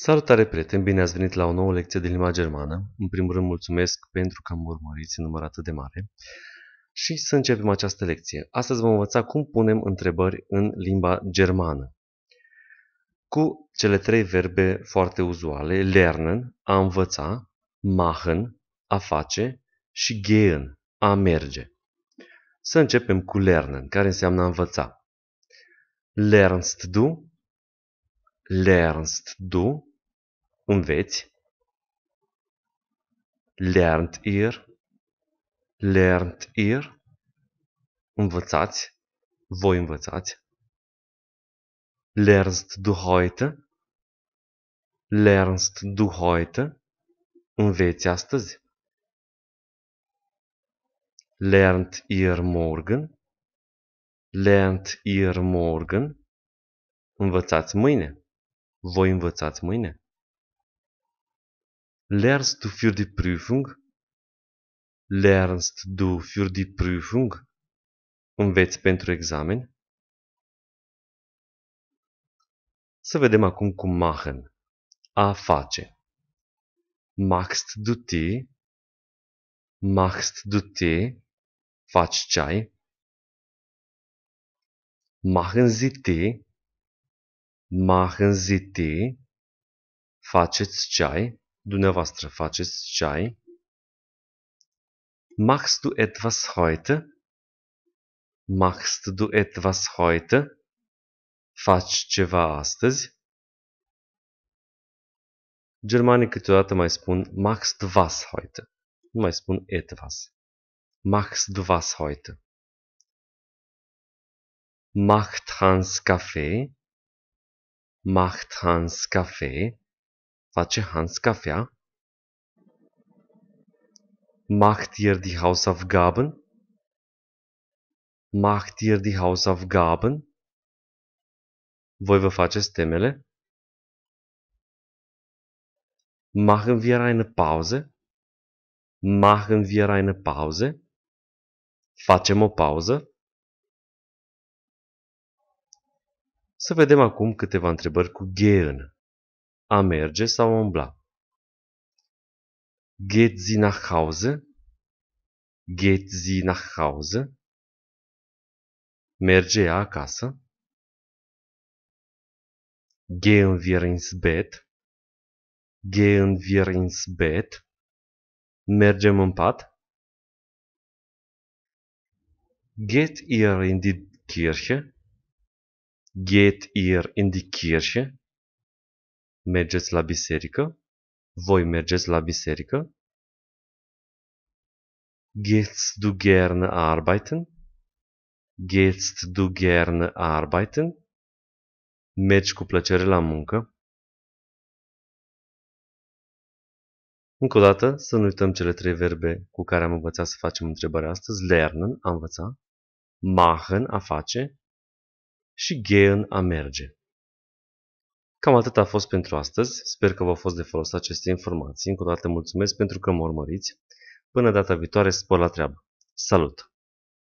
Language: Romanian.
Salutare prieteni, bine ați venit la o nouă lecție de limba germană. În primul rând mulțumesc pentru că mă urmăriți în număr atât de mare. Și să începem această lecție. Astăzi vom învăța cum punem întrebări în limba germană. Cu cele trei verbe foarte uzuale, lernen, a învăța, machen, a face și gehen, a merge. Să începem cu lernen, care înseamnă a învăța. Lernst du? Lernst du? Înveți. Lernt ihr. Lernt ihr. Învățați. Voi învățați. Lernst du heute? Lernst du heute? Înveți astăzi. Lernt ihr morgen? Lernt ihr morgen? Învățați mâine. Voi învățați mâine. Lernst du für die Prüfung? Lernst du für die prüfung? Înveți pentru examen? Să vedem acum cu machen. A face. Machst du Tee? Machst du Tee? Faci ceai? Machen Sie Tee? Machen Sie Tee? Faceți ceai? dumneavoastră faceți ceai. Machst du etwas heute? Machst du etwas heute? Faci ceva astăzi? Germanii câteodată mai spun Machst was heute. Nu mai spun etwas. Machst du was heute? Macht Hans Kaffee? Macht Hans Kaffee? Face Hans cafea? Macht ihr die Hausaufgaben? Macht ihr die Hausaufgaben? Voi vă faceți temele? Machen wir eine Pause? Machen wir eine Pause? Facem o pauză? Să vedem acum câteva întrebări cu G a merge sau a umbla. Geht sie nach Hause? Geht sie nach Hause? Merge ea acasă? Gehen wir ins Bett? Gehen wir ins Bett? Mergem în pat? Geht ihr in die Kirche? Geht ihr in die Kirche? mergeți la biserică? Voi mergeți la biserică? Gehst du gerne arbeiten? Gehst du gerne arbeiten? Mergi cu plăcere la muncă? Încă o dată, să nu uităm cele trei verbe cu care am învățat să facem întrebarea astăzi. Lernen, a învăța, machen, a face și gehen, a merge. Cam atât a fost pentru astăzi. Sper că v-au fost de folos aceste informații. Încă o dată mulțumesc pentru că mă urmăriți. Până data viitoare, spor la treabă. Salut!